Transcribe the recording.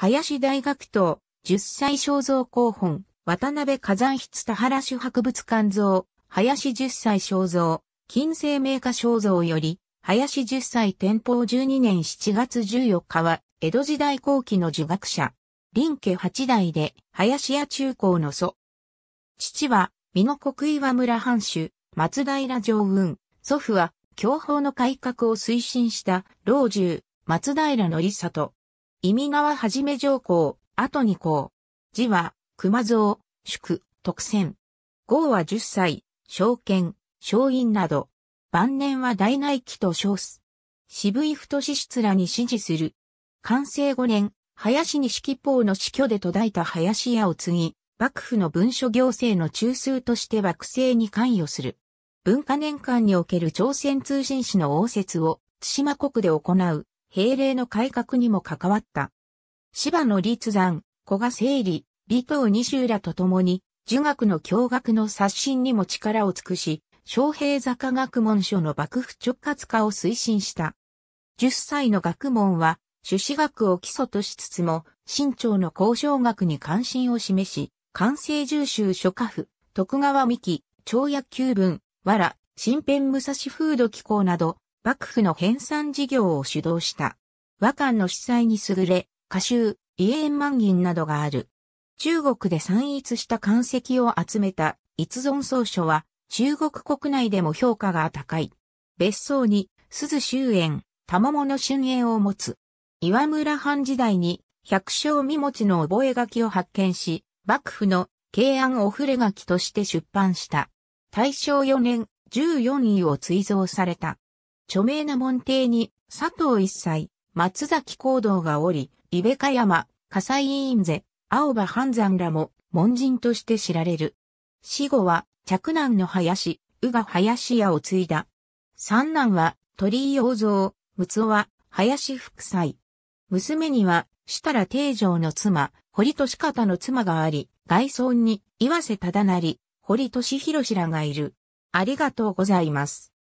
林大学等、十歳肖像候本、渡辺火山筆田原市博物館像、林十歳肖像、金星名家肖像より、林十歳天保十二年七月十四日は、江戸時代後期の儒学者、林家八代で、林家中高の祖。父は、美濃国岩村藩主、松平上運、祖父は、教法の改革を推進した、老中、松平則里。意味川はじめ上皇、後に皇。字は、熊蔵、宿、特選。号は十歳、証券、昇院など。晩年は大内期と称す。渋い太志出らに支持する。完成5年、林に四季法の死去で途絶えた林家を継ぎ、幕府の文書行政の中枢として幕政に関与する。文化年間における朝鮮通信史の応接を、対馬国で行う、兵令の改革にも関わった。芝野立山、古賀整理、李東二州らと共に、儒学の教学の刷新にも力を尽くし、昌平坂学問所の幕府直轄化を推進した。10歳の学問は、朱子学を基礎としつつも、清朝の交渉学に関心を示し、関西重州諸家府、徳川美木、長野九分、藁、新編武蔵風土機構など、幕府の編纂事業を主導した。和漢の司祭に優れ、歌集、遺縁万銀などがある。中国で散逸した漢石を集めた逸存奏書は中国国内でも評価が高い。別荘に鈴周園、玉物春縁を持つ。岩村藩時代に百姓見持ちの覚書を発見し、幕府の慶安お触れ書として出版した。大正4年14位を追贈された。著名な門弟に佐藤一斎、松崎行動がおり、伊部香山、笠井院勢、青葉半山らも門人として知られる。死後は嫡男の林、宇賀林屋を継いだ。三男は鳥居洋蔵、睦夫は林福斎。娘には設楽定城の妻、堀利方の妻があり、外孫に岩瀬忠成、堀利弘らがいる。ありがとうございます。